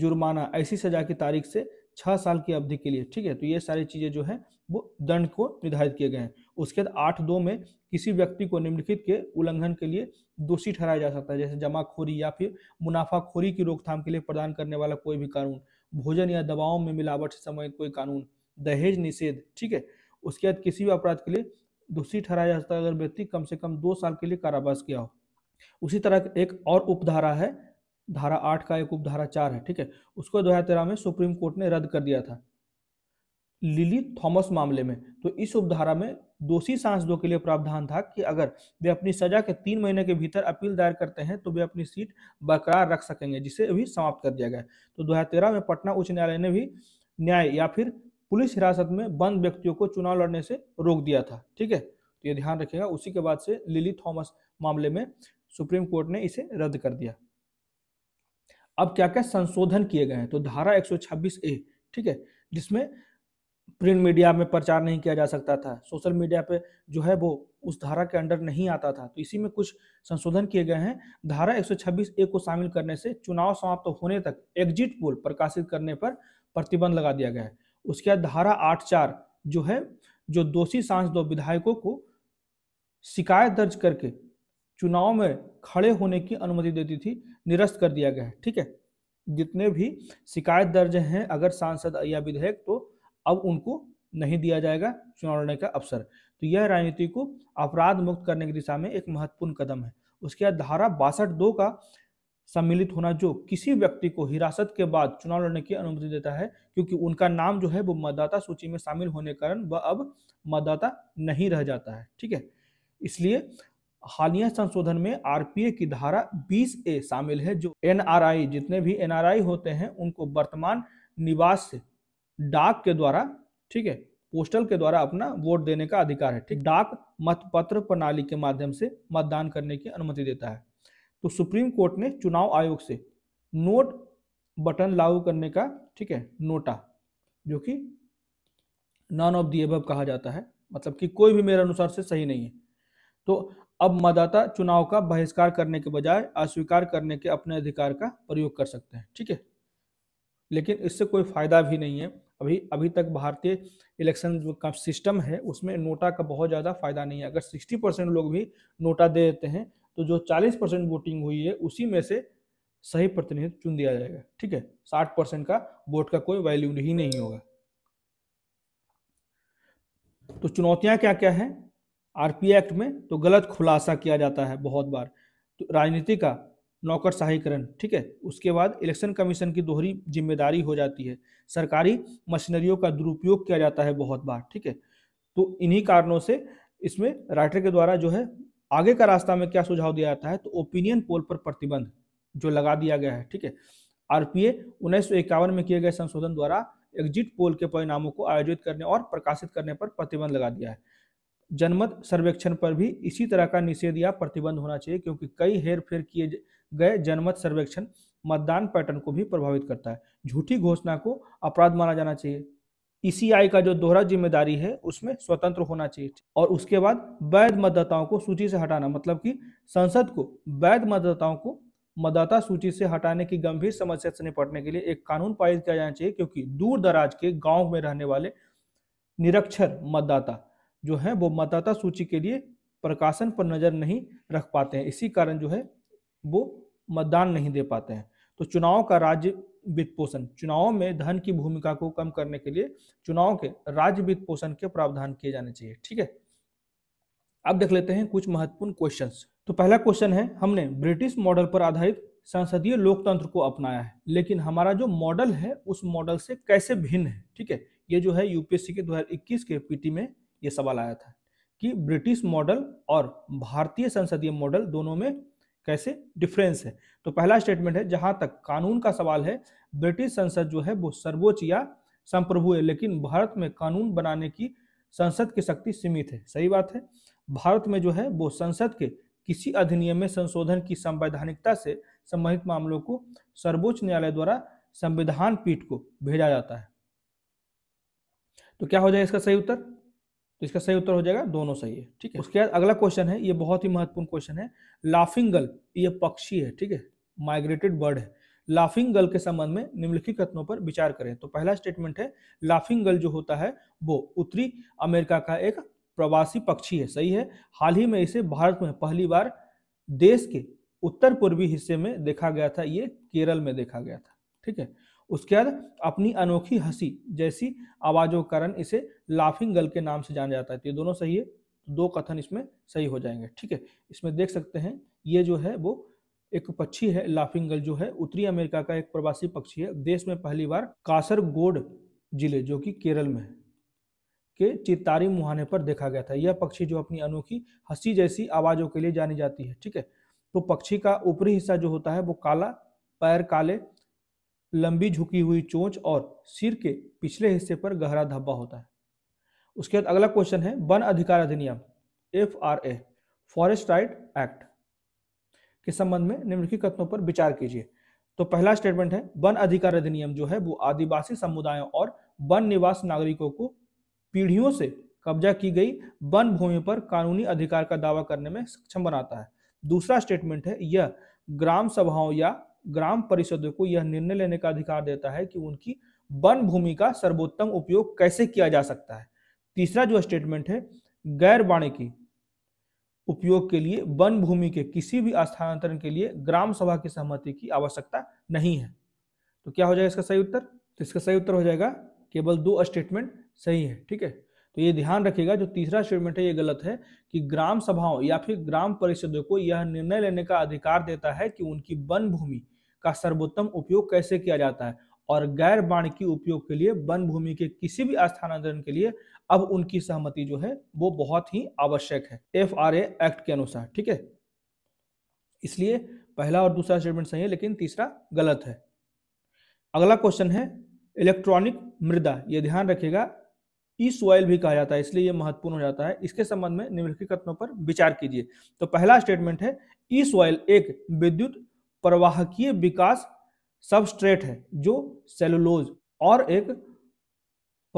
जुर्माना ऐसी सजा की तारीख से छह साल की अवधि के लिए ठीक है तो ये सारी चीजें जो है वो दंड को निर्धारित किए गए हैं उसके बाद आठ दो में किसी व्यक्ति को निम्नलिखित के उल्लंघन के लिए दोषी ठहराया जा सकता है जैसे जमाखोरी या फिर मुनाफाखोरी की रोकथाम के लिए प्रदान करने वाला कोई भी कानून भोजन या दवाओं में मिलावट से संबंधित कोई कानून दहेज निषेध ठीक है उसके बाद किसी भी अपराध के लिए दोषी ठहराया जाता है अगर व्यक्ति कम से कम दो साल के लिए कारावास किया हो उसी तरह एक और उपधारा है धारा आठ का एक उपधारा चार है ठीक है उसको दो हजार तेरह में सुप्रीम कोर्ट ने रद्द कर दिया था लिली थॉमस मामले में तो इस उपधारा में दोषी सांसदों के लिए प्रावधान था कि अगर वे अपनी सजा के तीन महीने के भीतर अपील दायर करते हैं तो वे अपनी सीट बरकरार रख सकेंगे जिसे अभी समाप्त कर दिया गया तो दो में पटना उच्च न्यायालय ने भी न्याय या फिर पुलिस हिरासत में बंद व्यक्तियों को चुनाव लड़ने से रोक दिया था ठीक है तो ये ध्यान रखिएगा उसी के बाद से लिली थॉमस मामले में सुप्रीम कोर्ट ने इसे रद्द कर दिया अब क्या क्या संशोधन किए गए हैं तो धारा 126 ए ठीक है जिसमें प्रिंट मीडिया में प्रचार नहीं किया जा सकता था सोशल मीडिया पे जो है वो उस धारा के अंडर नहीं आता था तो इसी में कुछ संशोधन किए गए हैं धारा 126 ए को शामिल करने से चुनाव समाप्त तो होने तक एग्जिट पोल प्रकाशित करने पर प्रतिबंध लगा दिया गया है उसके बाद धारा आठ चार जो है जो दोषी सांसदों विधायकों को शिकायत दर्ज करके चुनाव में खड़े होने की अनुमति देती थी निरस्त कर दिया गया है ठीक है जितने भी शिकायत दर्ज हैं अगर सांसद या विधेयक तो अब उनको नहीं दिया जाएगा चुनाव लड़ने का अवसर तो यह राजनीति को अपराध मुक्त करने की दिशा में एक महत्वपूर्ण कदम है उसके बाद धारा बासठ दो का सम्मिलित होना जो किसी व्यक्ति को हिरासत के बाद चुनाव लड़ने की अनुमति देता है क्योंकि उनका नाम जो है वो मतदाता सूची में शामिल होने के कारण वह अब मतदाता नहीं रह जाता है ठीक है इसलिए हालिया संशोधन में आरपीए की धारा 20 ए शामिल है जो एनआरआई जितने भी एनआरआई होते हैं उनको वर्तमान निवास से डाक के द्वारा ठीक है पोस्टल के द्वारा अपना वोट देने का अधिकार है ठीक डाक मतपत्र प्रणाली के माध्यम से मतदान करने की अनुमति देता है तो सुप्रीम कोर्ट ने चुनाव आयोग से नोट बटन लागू करने का ठीक है नोटा जो कि नॉन ऑफ दी एबव कहा जाता है मतलब कि कोई भी मेरे अनुसार से सही नहीं है तो अब मतदाता चुनाव का बहिष्कार करने के बजाय अस्वीकार करने के अपने अधिकार का प्रयोग कर सकते हैं ठीक है लेकिन इससे कोई फायदा भी नहीं है अभी अभी तक भारतीय इलेक्शन का सिस्टम है उसमें नोटा का बहुत ज़्यादा फायदा नहीं है अगर 60 परसेंट लोग भी नोटा दे देते हैं तो जो 40 परसेंट वोटिंग हुई है उसी में से सही प्रतिनिधि चुन दिया जाएगा ठीक है 60 परसेंट का वोट का कोई वैल्यू ही नहीं होगा तो चुनौतियां क्या क्या है आरपीआई एक्ट में तो गलत खुलासा किया जाता है बहुत बार तो राजनीति का नौकरशाहीकरण ठीक है उसके बाद इलेक्शन कमीशन की दोहरी जिम्मेदारी हो जाती है सरकारी मशीनरियों का दुरुपयोग किया जाता है बहुत बार ठीक है तो इन्हीं कारणों से इसमें राइटर के द्वारा जो है आगे का रास्ता में क्या सुझाव दिया जाता है तो ओपिनियन पोल पर प्रतिबंध जो लगा दिया गया है ठीक है आरपीए उन्नीस में किए गए संशोधन द्वारा एग्जिट पोल के परिणामों को आयोजित करने और प्रकाशित करने पर प्रतिबंध लगा दिया है जनमत सर्वेक्षण पर भी इसी तरह का निषेध या प्रतिबंध होना चाहिए क्योंकि कई हेर फेर किए गए जनमत सर्वेक्षण मतदान पैटर्न को भी प्रभावित करता है झूठी घोषणा को अपराध माना जाना चाहिए ईसीआई e का जो दोहरा जिम्मेदारी है उसमें स्वतंत्र होना चाहिए और उसके बाद वैध मतदाताओं को सूची से हटाना मतलब कि संसद को वैध मतदाताओं को मतदाता सूची से हटाने की गंभीर समस्या से निपटने के लिए एक कानून पारित किया जाना चाहिए क्योंकि दूर दराज के गांव में रहने वाले निरक्षर मतदाता जो है वो मतदाता सूची के लिए प्रकाशन पर नजर नहीं रख पाते हैं इसी कारण जो है वो मतदान नहीं दे पाते हैं तो चुनाव का राज्य वित्त पोषण चुनाव में धन की भूमिका को कम करने के लिए चुनाव के राज्य वित्त पोषण के प्रावधान किए जाने चाहिए ठीक है अब देख लेते हैं कुछ महत्वपूर्ण क्वेश्चन तो पहला क्वेश्चन है हमने ब्रिटिश मॉडल पर आधारित संसदीय लोकतंत्र को अपनाया है लेकिन हमारा जो मॉडल है उस मॉडल से कैसे भिन्न है ठीक है ये जो है यूपीएससी के 2021 के पीटी में ये सवाल आया था कि ब्रिटिश मॉडल और भारतीय संसदीय मॉडल दोनों में कैसे डिफरेंस है तो पहला स्टेटमेंट है जहां तक कानून का सवाल है ब्रिटिश संसद जो है वो सर्वोच्च या संप्रभु है लेकिन भारत में कानून बनाने की संसद की शक्ति सीमित है सही बात है भारत में जो है वो संसद के किसी अधिनियम में संशोधन की संवैधानिकता से संबंधित मामलों को सर्वोच्च न्यायालय द्वारा संविधान पीठ को भेजा जाता है तो क्या हो जाए इसका सही उत्तर तो इसका सही उत्तर हो जाएगा दोनों सही है ठीक है उसके बाद अगला क्वेश्चन है ये बहुत ही महत्वपूर्ण क्वेश्चन है लाफिंग गल ये पक्षी है ठीक है माइग्रेटेड बर्ड है लाफिंग गल के संबंध में निम्नलिखित कथनों पर विचार करें तो पहला स्टेटमेंट है लाफिंग गल जो होता है वो उत्तरी अमेरिका का एक प्रवासी पक्षी है सही है हाल ही में इसे भारत में पहली बार देश के उत्तर पूर्वी हिस्से में देखा गया था ये केरल में देखा गया था ठीक है उसके बाद अपनी अनोखी हंसी जैसी आवाज़ों कारण इसे लाफिंग गर्ल के नाम से जाना जाता है तो ये दोनों सही है तो दो कथन इसमें सही हो जाएंगे ठीक है इसमें देख सकते हैं ये जो है वो एक पक्षी है लाफिंग गर्ल जो है उत्तरी अमेरिका का एक प्रवासी पक्षी है देश में पहली बार कासरगोड जिले जो कि केरल में है के चितारी मुहाने पर देखा गया था यह पक्षी जो अपनी अनोखी हंसी जैसी आवाज़ों के लिए जानी जाती है ठीक है तो पक्षी का ऊपरी हिस्सा जो होता है वो काला पैर काले लंबी झुकी हुई चोंच और सिर के पिछले हिस्से पर गहरा धब्बा होता है उसके बाद अगला क्वेश्चन है वन अधिकार अधिनियम F R A forest right act के संबंध में निम्नलिखित कथनों पर विचार कीजिए तो पहला स्टेटमेंट है वन अधिकार अधिनियम जो है वो आदिवासी समुदायों और वन निवास नागरिकों को पीढ़ियों से कब्जा की गई वन भूमि पर कानूनी अधिकार का दावा करने में सक्षम बनाता है दूसरा स्टेटमेंट है यह ग्राम सभाओं या ग्राम परिषदों को यह निर्णय लेने का अधिकार देता है कि उनकी वन भूमि का सर्वोत्तम उपयोग कैसे किया जा सकता है तीसरा जो स्टेटमेंट है गैर वाणिकी उपयोग के लिए वन भूमि के किसी भी स्थानांतरण के लिए ग्राम सभा की सहमति की आवश्यकता नहीं है तो क्या हो जाएगा इसका सही उत्तर तो इसका सही उत्तर हो जाएगा केवल दो स्टेटमेंट सही है ठीक है तो ये ध्यान रखिएगा जो तीसरा स्टेटमेंट है ये गलत है कि ग्राम सभाओं या फिर ग्राम परिषदों को यह निर्णय लेने का अधिकार देता है कि उनकी वन भूमि का सर्वोत्तम उपयोग कैसे किया जाता है और गैर वाणिकी उपयोग के लिए वन भूमि के किसी भी स्थानांतरण के लिए अब उनकी सहमति जो है वो बहुत ही आवश्यक है एफ आर एक्ट के अनुसार ठीक है इसलिए पहला और दूसरा स्टेटमेंट सही है लेकिन तीसरा गलत है अगला क्वेश्चन है इलेक्ट्रॉनिक मृदा ये ध्यान रखिएगा ई सॉइल भी कहा जाता है इसलिए यह महत्वपूर्ण हो जाता है इसके संबंध में निम्नलिखित कथनों पर विचार कीजिए तो पहला स्टेटमेंट है ई सॉइल एक विद्युत प्रवाहकीय विकास सबस्ट्रेट है जो सेलुलोज और एक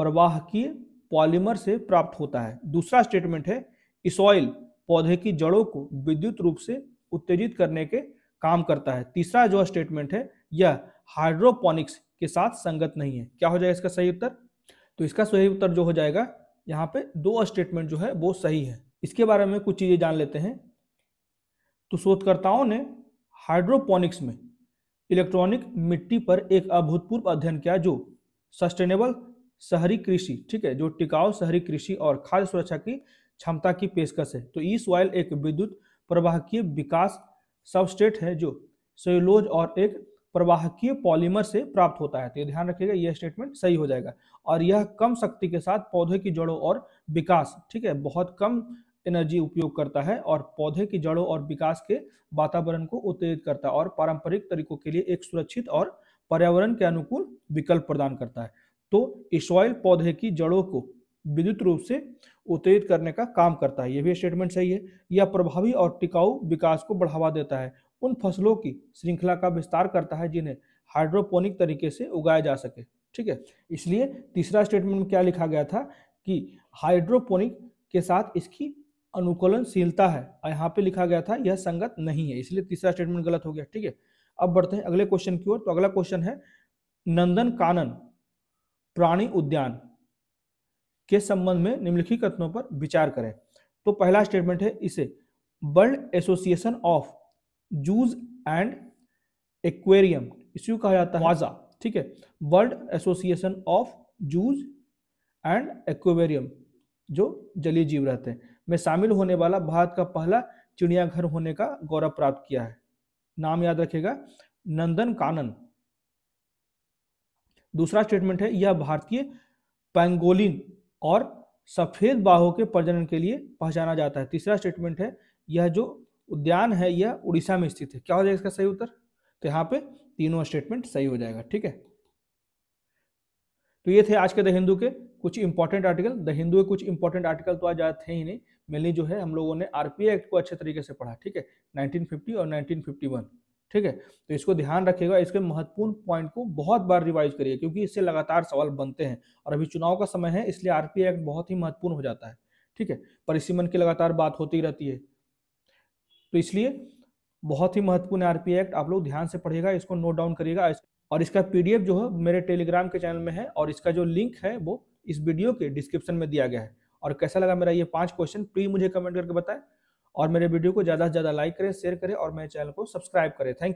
प्रवाहकीय पॉलीमर से प्राप्त होता है दूसरा स्टेटमेंट है इसॉइल पौधे की जड़ों को विद्युत रूप से उत्तेजित करने के काम करता है तीसरा जो स्टेटमेंट है यह हाइड्रोपोनिक्स के साथ संगत नहीं है क्या हो जाएगा इसका सही उत्तर तो इसका सही उत्तर जो हो जाएगा यहाँ पे दो स्टेटमेंट जो है वो सही है इसके बारे में कुछ चीजें जान लेते हैं तो शोधकर्ताओं ने हाइड्रोपोनिक्स में इलेक्ट्रॉनिक मिट्टी पर एक अभूतपूर्व अध्ययन किया जो सस्टेनेबल शहरी कृषि ठीक है जो टिकाऊ शहरी कृषि और खाद्य सुरक्षा की क्षमता की पेशकश है तो ई सॉइल एक विद्युत प्रवाहकीय विकास सबस्टेट है जो सेलोज और एक प्रवाहकीय पॉलीमर से प्राप्त होता है तो ये ध्यान रखिएगा यह स्टेटमेंट सही हो जाएगा और यह कम शक्ति के साथ पौधे की जड़ों और विकास ठीक है बहुत कम एनर्जी उपयोग करता है और पौधे की जड़ों और विकास के वातावरण को उत्तेजित करता है और पारंपरिक तरीकों के लिए एक सुरक्षित और पर्यावरण के अनुकूल विकल्प प्रदान करता है तो इसवाइल पौधे की जड़ों को विद्युत रूप से उत्तेजित करने का काम करता है यह भी स्टेटमेंट सही है यह प्रभावी और टिकाऊ विकास को बढ़ावा देता है उन फसलों की श्रृंखला का विस्तार करता है जिन्हें हाइड्रोपोनिक तरीके से उगाया जा सके ठीक है इसलिए तीसरा स्टेटमेंट में क्या लिखा गया था कि हाइड्रोपोनिक के साथ इसकी अनुकूलनशीलता है यहाँ पे लिखा गया था यह संगत नहीं है इसलिए तीसरा स्टेटमेंट गलत हो गया ठीक है अब बढ़ते हैं अगले क्वेश्चन की ओर तो अगला क्वेश्चन है नंदन कानन प्राणी उद्यान के संबंध में निम्नलिखित कथनों पर विचार करें तो पहला स्टेटमेंट है इसे World Association of Zoos and Aquarium इसी कहा जाता है वाजा ठीक है World Association of Zoos and Aquarium जो जलीय जीव रहते हैं में शामिल होने वाला भारत का पहला चिड़ियाघर होने का गौरव प्राप्त किया है नाम याद रखेगा नंदन कानन दूसरा स्टेटमेंट है यह भारतीय पैंगोलिन और सफेद बाहों के प्रजनन के लिए पहचाना जाता है तीसरा स्टेटमेंट है यह जो उद्यान है यह उड़ीसा में स्थित है क्या हो जाएगा इसका सही उत्तर तो यहाँ पे तीनों स्टेटमेंट सही हो जाएगा ठीक है तो ये थे आज के द हिंदू के कुछ इंपॉर्टेंट आर्टिकल द हिंदू के कुछ इंपॉर्टेंट आर्टिकल तो आज आते थे ही नहीं मेनली जो है हम लोगों ने आरपीए एक्ट को अच्छे तरीके से पढ़ा ठीक है 1950 और 1951 ठीक है तो इसको ध्यान रखिएगा इसके महत्वपूर्ण पॉइंट को बहुत बार रिवाइज करिए क्योंकि इससे लगातार सवाल बनते हैं और अभी चुनाव का समय है इसलिए आरपीए एक्ट बहुत ही महत्वपूर्ण हो जाता है ठीक है परिसीमन की लगातार बात होती रहती है तो इसलिए बहुत ही महत्वपूर्ण आरपीए एक्ट आप लोग ध्यान से पढ़िएगा इसको नोट डाउन करिएगा और इसका पीडीएफ जो है मेरे टेलीग्राम के चैनल में है और इसका जो लिंक है वो इस वीडियो के डिस्क्रिप्शन में दिया गया है और कैसा लगा मेरा ये पांच क्वेश्चन प्लीज मुझे कमेंट करके बताएं और मेरे वीडियो को ज़्यादा से ज़्यादा लाइक करें शेयर करें और मेरे चैनल को सब्सक्राइब करें थैंक यू